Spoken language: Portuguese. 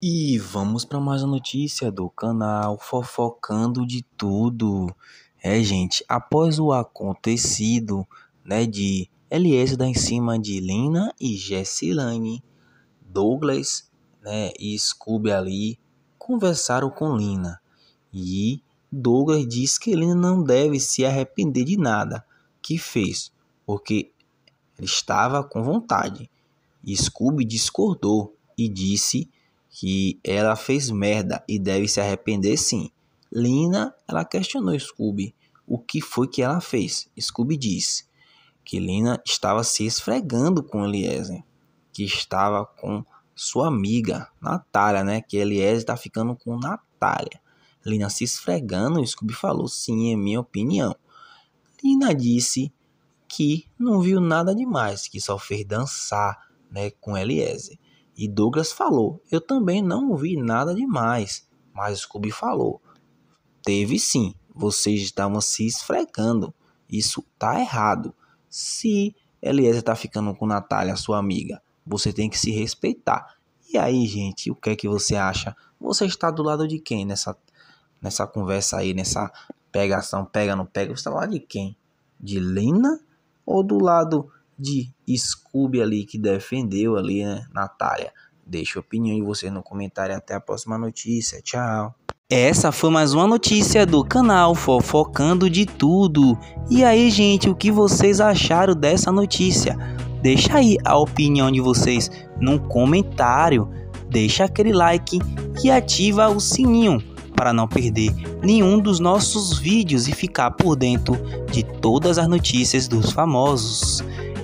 E vamos para mais uma notícia do canal Fofocando de Tudo. É, gente, após o acontecido, né, de LS da em cima de Lina e Jessilane, Douglas, né, e Scooby ali conversaram com Lina. E Douglas diz que Lina não deve se arrepender de nada que fez, porque ele estava com vontade. E Scooby discordou e disse que ela fez merda e deve se arrepender sim. Lina, ela questionou Scooby o que foi que ela fez. Scooby diz que Lina estava se esfregando com Eliezer, que estava com sua amiga, Natália, né? Que Eliezer está ficando com Natália. Lina se esfregando, Scooby falou sim, é minha opinião. Lina disse que não viu nada demais, que só fez dançar né, com Eliezer. E Douglas falou: Eu também não vi nada demais. Mas Scooby falou: Teve sim, vocês estavam se esfregando. Isso tá errado. Se Eliezer tá ficando com Natália, sua amiga, você tem que se respeitar. E aí, gente, o que é que você acha? Você está do lado de quem nessa, nessa conversa aí, nessa pegação, pega, não pega? Você está do lado de quem? De Lina? Ou do lado de Scooby ali que defendeu ali, né, Natália? Deixa a opinião de vocês no comentário. Até a próxima notícia. Tchau. Essa foi mais uma notícia do canal Fofocando de Tudo. E aí, gente, o que vocês acharam dessa notícia? Deixa aí a opinião de vocês num comentário. Deixa aquele like e ativa o sininho para não perder nenhum dos nossos vídeos e ficar por dentro de todas as notícias dos famosos